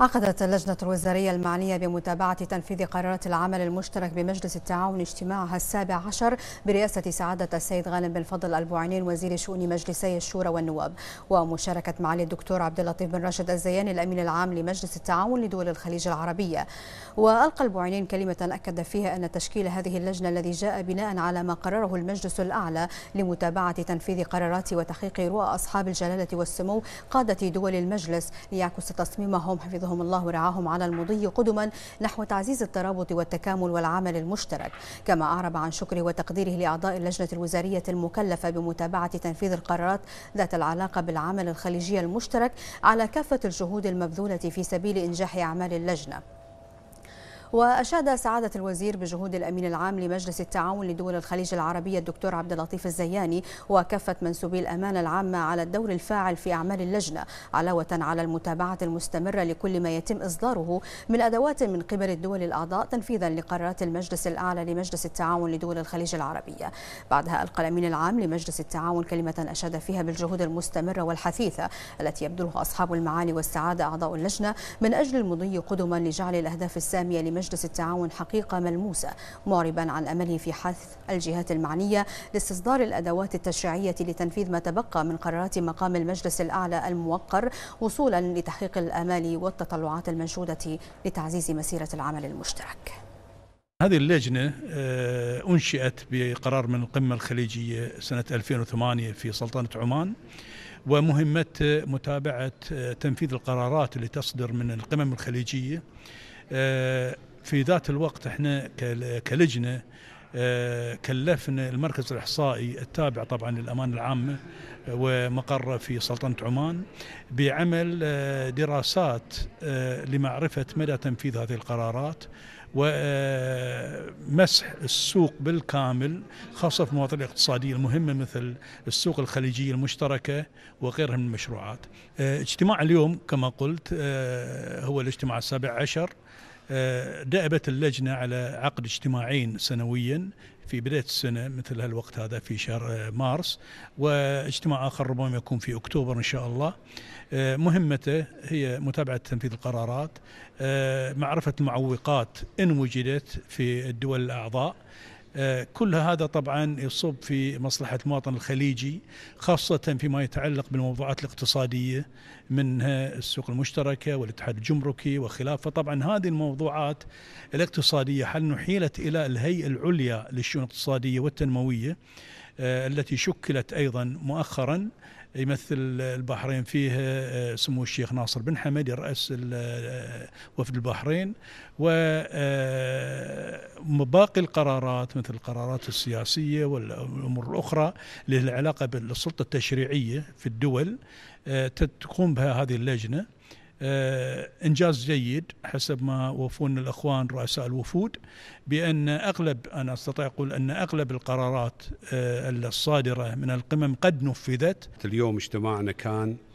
عقدت اللجنة الوزارية المعنية بمتابعة تنفيذ قرارات العمل المشترك بمجلس التعاون اجتماعها السابع عشر برئاسة سعادة السيد غانم بن فضل البوعينين وزير شؤون مجلسي الشورى والنواب ومشاركة معالي الدكتور عبد اللطيف بن راشد الزياني الأمين العام لمجلس التعاون لدول الخليج العربية وألقى البوعينين كلمة أكد فيها أن تشكيل هذه اللجنة الذي جاء بناء على ما قرره المجلس الأعلى لمتابعة تنفيذ قرارات وتحقيق رؤى أصحاب الجلالة والسمو قادة دول المجلس ليعكس تصميمهم حفظ حفظهم الله ورعاهم على المضي قدما نحو تعزيز الترابط والتكامل والعمل المشترك كما أعرب عن شكره وتقديره لأعضاء اللجنة الوزارية المكلفة بمتابعة تنفيذ القرارات ذات العلاقة بالعمل الخليجي المشترك على كافة الجهود المبذولة في سبيل إنجاح أعمال اللجنة وأشاد سعادة الوزير بجهود الأمين العام لمجلس التعاون لدول الخليج العربية الدكتور عبد اللطيف الزياني وكافة منسوبي الأمانة العامة على الدور الفاعل في أعمال اللجنة علاوة على المتابعة المستمرة لكل ما يتم إصداره من أدوات من قبل الدول الأعضاء تنفيذا لقرارات المجلس الأعلى لمجلس التعاون لدول الخليج العربية بعدها ألقى الأمين العام لمجلس التعاون كلمة أشاد فيها بالجهود المستمرة والحثيثة التي يبذلها أصحاب المعالي والسعادة أعضاء اللجنة من أجل المضي قدما لجعل الأهداف السامية لمجلس مجلس التعاون حقيقة ملموسة معربا عن أمله في حث الجهات المعنية لاستصدار الأدوات التشريعية لتنفيذ ما تبقى من قرارات مقام المجلس الأعلى الموقر وصولا لتحقيق الآمال والتطلعات المنشودة لتعزيز مسيرة العمل المشترك هذه اللجنة آه، أنشئت بقرار من القمة الخليجية سنة 2008 في سلطنة عمان ومهمة متابعة آه، تنفيذ القرارات اللي تصدر من القمم الخليجية آه، في ذات الوقت احنا كلجنه آه، كلفنا المركز الاحصائي التابع طبعا للامانه العامه ومقره في سلطنه عمان بعمل آه، دراسات آه، لمعرفه مدى تنفيذ هذه القرارات ومسح آه، السوق بالكامل خاصة في المواطن الاقتصادية المهمة مثل السوق الخليجية المشتركة وغيرها من المشروعات اجتماع اليوم كما قلت هو الاجتماع السابع عشر دأبت اللجنة على عقد اجتماعين سنويا في بداية السنة مثل هالوقت هذا في شهر آه، مارس واجتماع آخر ربما يكون في أكتوبر إن شاء الله آه، مهمته هي متابعة تنفيذ القرارات آه، معرفة المعوقات إن وجدت في الدول الأعضاء آه، كل هذا طبعا يصب في مصلحة المواطن الخليجي خاصة فيما يتعلق بالموضوعات الاقتصادية منها السوق المشتركة والاتحاد الجمركي وخلافه طبعا هذه الموضوعات الاقتصادية حل نحيلت إلى الهيئة العليا للشؤون الاقتصادية والتنموية آه، التي شكلت أيضا مؤخرا يمثل البحرين فيه آه، سمو الشيخ ناصر بن حمد يرأس آه، وفد البحرين وباقي آه، القرارات مثل القرارات السياسية والأمور الأخرى اللي لها علاقة بالسلطة التشريعية في الدول تقوم بها هذه اللجنة آه، انجاز جيد حسب ما وفون الاخوان رؤساء الوفود بان اغلب انا استطيع اقول ان اغلب القرارات آه، الصادره من القمم قد نفذت. اليوم اجتماعنا كان